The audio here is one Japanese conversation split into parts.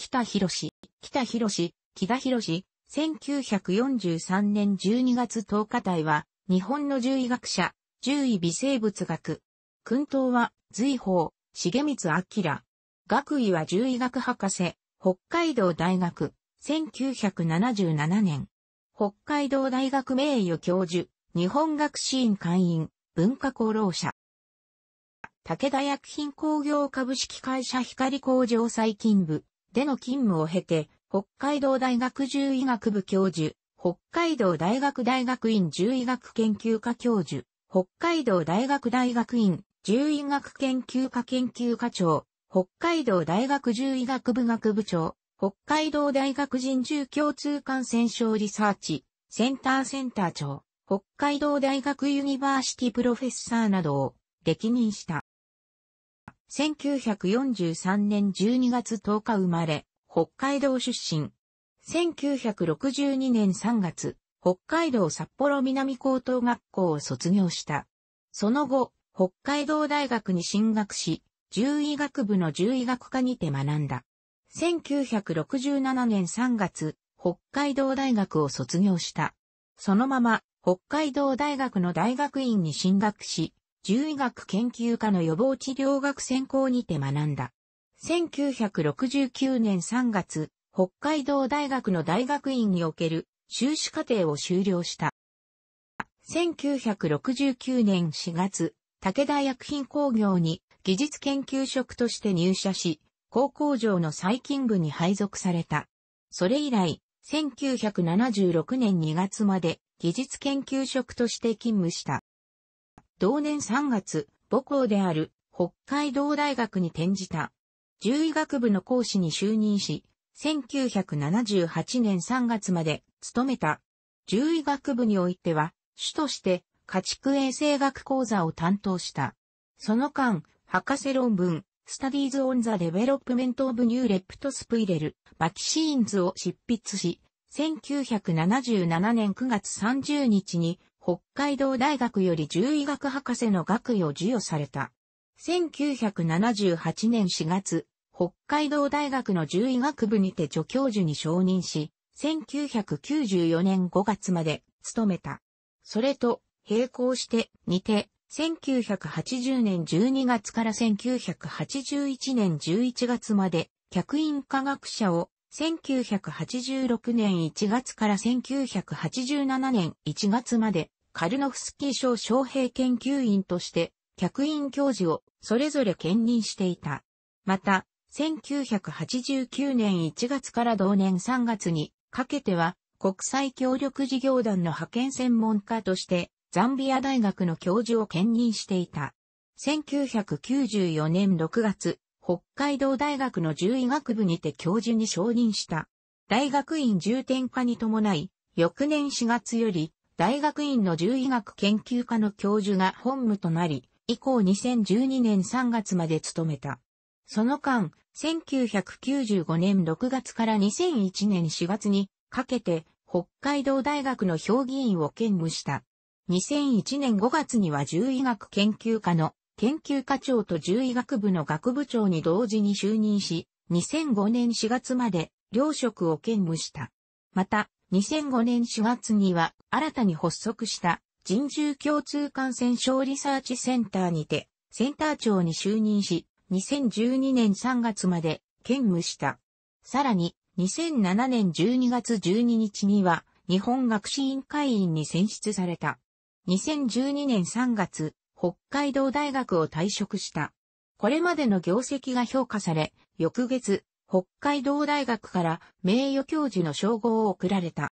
北広士、北広士、木田博士、1943年12月10日台は、日本の獣医学者、獣医微生物学。訓頭は、随法、重光明。学位は獣医学博士、北海道大学、1977年。北海道大学名誉教授、日本学士院会員、文化功労者。武田薬品工業株式会社光工場細菌部、での勤務を経て、北海道大学獣医学部教授、北海道大学大学院獣医学研究科教授、北海道大学大学院獣医学研究科研究科長、北海道大学獣医学部学部長、北海道大学人獣共通感染症リサーチ、センターセンター長、北海道大学ユニバーシティプロフェッサーなどを歴任した。1943年12月10日生まれ、北海道出身。1962年3月、北海道札幌南高等学校を卒業した。その後、北海道大学に進学し、獣医学部の獣医学科にて学んだ。1967年3月、北海道大学を卒業した。そのまま、北海道大学の大学院に進学し、獣医学研究科の予防治療学専攻にて学んだ。1969年3月、北海道大学の大学院における修士課程を修了した。1969年4月、武田薬品工業に技術研究職として入社し、高工場の最近部に配属された。それ以来、1976年2月まで技術研究職として勤務した。同年3月、母校である北海道大学に転じた。獣医学部の講師に就任し、1978年3月まで勤めた。獣医学部においては、主として家畜衛生学講座を担当した。その間、博士論文、Studies on the Development of New Leptospiral, Vaccines を執筆し、1977年9月30日に北海道大学より獣医学博士の学位を授与された。1978年4月、北海道大学の獣医学部にて助教授に承認し、1994年5月まで務めた。それと並行してにて、1980年12月から1981年11月まで客員科学者を1986年1月から1987年1月までカルノフスキー賞招聘研究員として客員教授をそれぞれ兼任していた。また、1989年1月から同年3月にかけては国際協力事業団の派遣専門家としてザンビア大学の教授を兼任していた。1994年6月、北海道大学の獣医学部にて教授に承認した。大学院重点化に伴い、翌年4月より大学院の獣医学研究科の教授が本務となり、以降2012年3月まで務めた。その間、1995年6月から2001年4月にかけて北海道大学の評議員を兼務した。2001年5月には獣医学研究科の研究課長と獣医学部の学部長に同時に就任し、2005年4月まで両職を兼務した。また、2005年4月には新たに発足した人獣共通感染症リサーチセンターにてセンター長に就任し、2012年3月まで兼務した。さらに、2007年12月12日には日本学士委員会員に選出された。2012年3月、北海道大学を退職した。これまでの業績が評価され、翌月、北海道大学から名誉教授の称号を贈られた。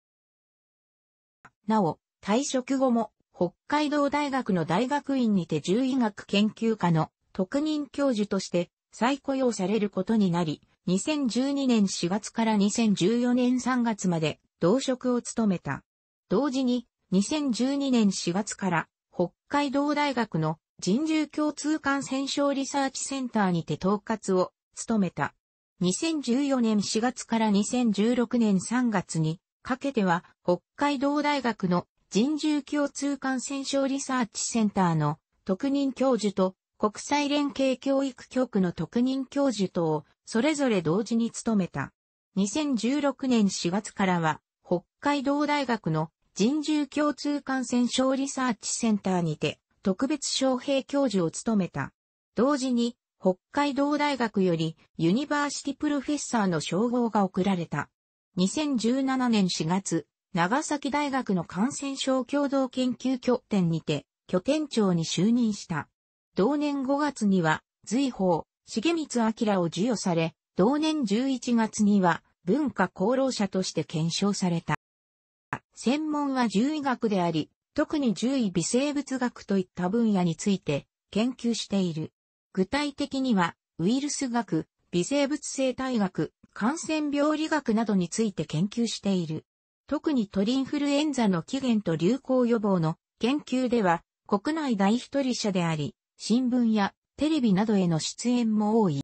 なお、退職後も北海道大学の大学院にて獣医学研究科の特任教授として再雇用されることになり、2012年4月から2014年3月まで同職を務めた。同時に2012年4月から北海道大学の人獣共通感染症リサーチセンターにて統括を務めた。2014年4月から2016年3月にかけては北海道大学の人獣共通感染症リサーチセンターの特任教授と国際連携教育局の特任教授とをそれぞれ同時に務めた。2016年4月からは北海道大学の人獣共通感染症リサーチセンターにて特別招聘教授を務めた。同時に北海道大学よりユニバーシティプロフェッサーの称号が贈られた。2017年4月、長崎大学の感染症共同研究拠点にて、拠点長に就任した。同年5月には、随法、重光明を授与され、同年11月には、文化功労者として検証された。専門は獣医学であり、特に獣医微生物学といった分野について研究している。具体的には、ウイルス学、微生物生態学、感染病理学などについて研究している。特に鳥インフルエンザの起源と流行予防の研究では、国内第一人者であり、新聞やテレビなどへの出演も多い。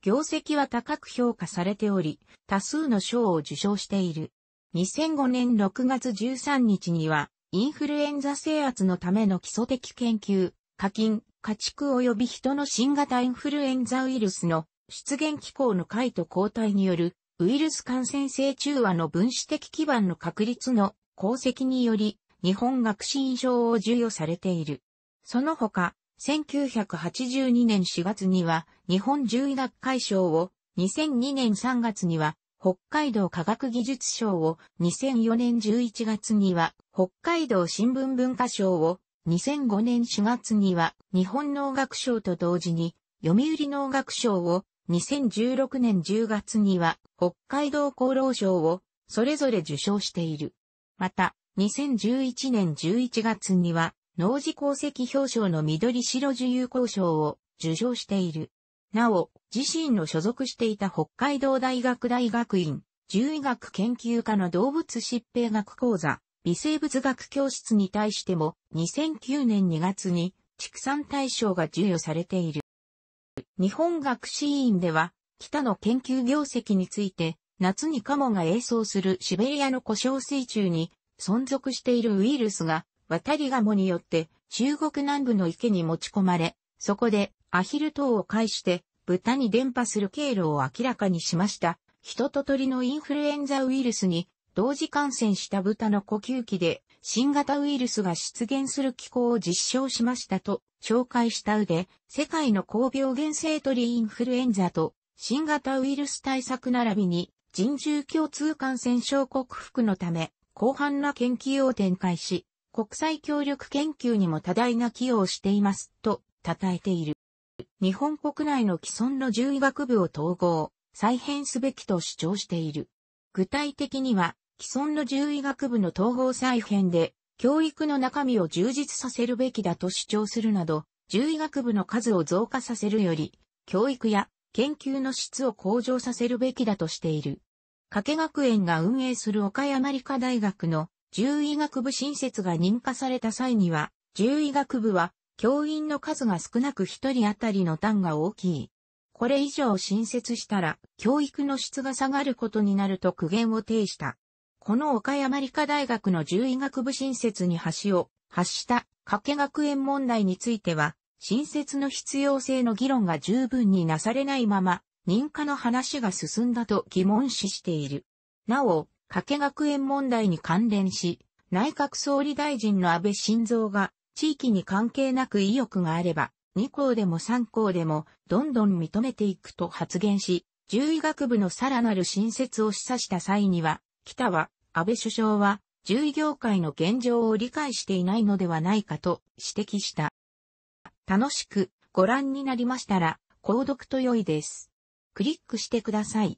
業績は高く評価されており、多数の賞を受賞している。2005年6月13日には、インフルエンザ制圧のための基礎的研究、課金、家畜及び人の新型インフルエンザウイルスの出現機構の解と抗体によるウイルス感染性中和の分子的基盤の確立の功績により日本学診賞を授与されている。その他、1982年4月には日本獣医学会賞を、2002年3月には北海道科学技術賞を、2004年11月には北海道新聞文化賞を、2005年4月には日本農学賞と同時に読売農学賞を2016年10月には北海道厚労省をそれぞれ受賞している。また、2011年11月には農事功績表彰の緑白自有効賞を受賞している。なお、自身の所属していた北海道大学大学院獣医学研究科の動物疾病学講座微生物学教室に対しても2009年2月に畜産大賞が授与されている。日本学士院では、北の研究業績について、夏にカモが栄走するシベリアの故障水中に存続しているウイルスが、渡りガモによって中国南部の池に持ち込まれ、そこでアヒル等を介して豚に伝播する経路を明らかにしました。人と鳥のインフルエンザウイルスに同時感染した豚の呼吸器で新型ウイルスが出現する機構を実証しましたと紹介したうで、世界の高病原性鳥インフルエンザと新型ウイルス対策並びに人獣共通感染症克服のため広範な研究を展開し、国際協力研究にも多大な寄与をしていますと称えている。日本国内の既存の獣医学部を統合、再編すべきと主張している。具体的には、既存の獣医学部の統合再編で、教育の中身を充実させるべきだと主張するなど、獣医学部の数を増加させるより、教育や研究の質を向上させるべきだとしている。加計学園が運営する岡山理科大学の獣医学部新設が認可された際には、獣医学部は教員の数が少なく一人当たりの単が大きい。これ以上新設したら教育の質が下がることになると苦言を呈した。この岡山理科大学の獣医学部新設に橋を発した加計学園問題については、新設の必要性の議論が十分になされないまま、認可の話が進んだと疑問視している。なお、加計学園問題に関連し、内閣総理大臣の安倍晋三が、地域に関係なく意欲があれば、2校でも3校でも、どんどん認めていくと発言し、獣医学部のさらなる新設を示唆した際には、北は、安倍首相は、獣医業界の現状を理解していないのではないかと指摘した。楽しくご覧になりましたら、購読と良いです。クリックしてください。